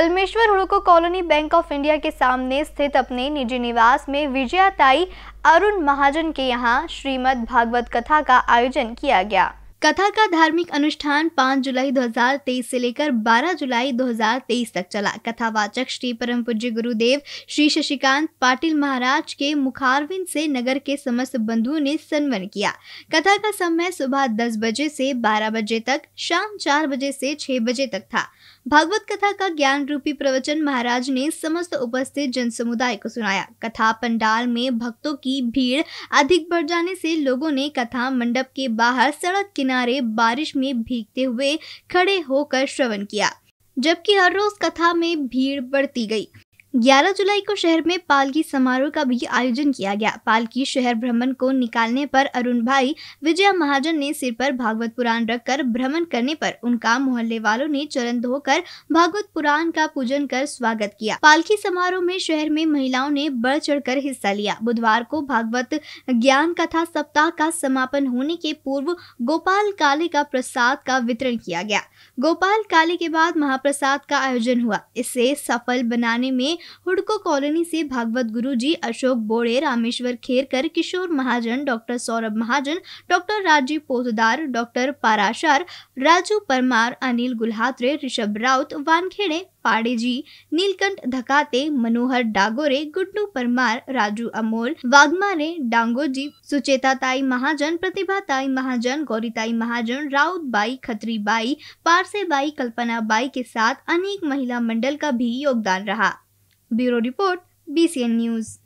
कलमेश्वर हुड़को colony bank of India के सामने स्थित अपने निजी निवास में विजयाताई अरुण महाजन के यहाँ श्रीमद भागवत कथा का आयोजन किया गया कथा का धार्मिक अनुष्ठान 5 जुलाई 2023 से लेकर 12 जुलाई 2023 तक चला कथावाचक श्री परम पूज्य गुरुदेव श्री शशिकांत पाटिल महाराज के मुखारविंद से नगर के समस्त बंधुओं ने सन्मन किया कथा का समय सुबह 10 बजे से 12 बजे तक शाम 4 बजे से 6 बजे तक था भागवत कथा का ज्ञान रूपी प्रवचन महाराज ने समस्त उपस्थित जन समुदाय को सुनाया कथा पंडाल में भक्तों की भीड़ अधिक बढ़ जाने से लोगों ने कथा मंडप के बाहर सड़क किनारे किनारे बारिश में भीगते हुए खड़े होकर श्रवण किया जबकि हर रोज कथा में भीड़ बढ़ती गई 11 जुलाई को शहर में पालकी समारोह का भी आयोजन किया गया पालकी शहर भ्रमण को निकालने पर अरुण भाई विजय महाजन ने सिर पर भागवत पुराण रखकर भ्रमण करने पर उनका मोहल्ले वालों ने चरण धोकर भागवत पुराण का पूजन कर स्वागत किया पालकी समारोह में शहर में महिलाओं ने बढ़ चढ़कर हिस्सा लिया बुधवार को भागवत ज्ञान कथा सप्ताह का समापन होने के पूर्व गोपाल काले का प्रसाद का वितरण किया गया गोपाल काले के बाद महाप्रसाद का आयोजन हुआ इसे सफल बनाने में हुडको कॉलोनी से भागवत गुरु ji Ashok Bode Rameshwar Kherkar Kishor Mahajan doctor Saurabh Mahajan doctor Rajiv Potdar doctor Parashar Raju Parmar Anil Gulhatre Rishabh Raut Wankhede Pade ji Neelkanth Dhakate मनोहर डागोरे गुड्डू परमार राजू अमोल वाघमारे डांगोजी ताई महाजन ताई महाजन गौरीताई महाजन राउत बाई खत्री बाई पारसे बाई कल्पना बाई के साथ अनेक महिला मंडल का भी योगदान रहा ब्यूरो रिपोर्ट बीसीएन न्यूज़